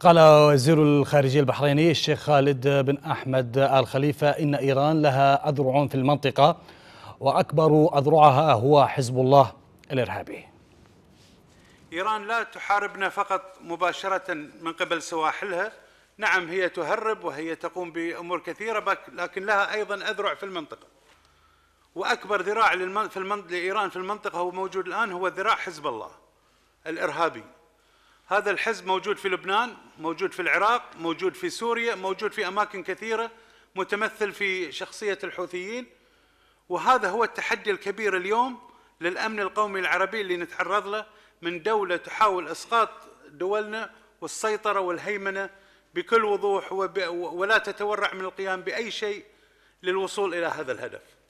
قال وزير الخارجية البحريني الشيخ خالد بن أحمد آل خليفة إن إيران لها أذرع في المنطقة وأكبر أذرعها هو حزب الله الإرهابي إيران لا تحاربنا فقط مباشرة من قبل سواحلها نعم هي تهرب وهي تقوم بأمور كثيرة لكن لها أيضا أذرع في المنطقة وأكبر ذراع في لإيران في المنطقة هو موجود الآن هو ذراع حزب الله الإرهابي هذا الحزب موجود في لبنان موجود في العراق موجود في سوريا موجود في أماكن كثيرة متمثل في شخصية الحوثيين وهذا هو التحدي الكبير اليوم للأمن القومي العربي اللي نتعرض له من دولة تحاول إسقاط دولنا والسيطرة والهيمنة بكل وضوح ولا تتورع من القيام بأي شيء للوصول إلى هذا الهدف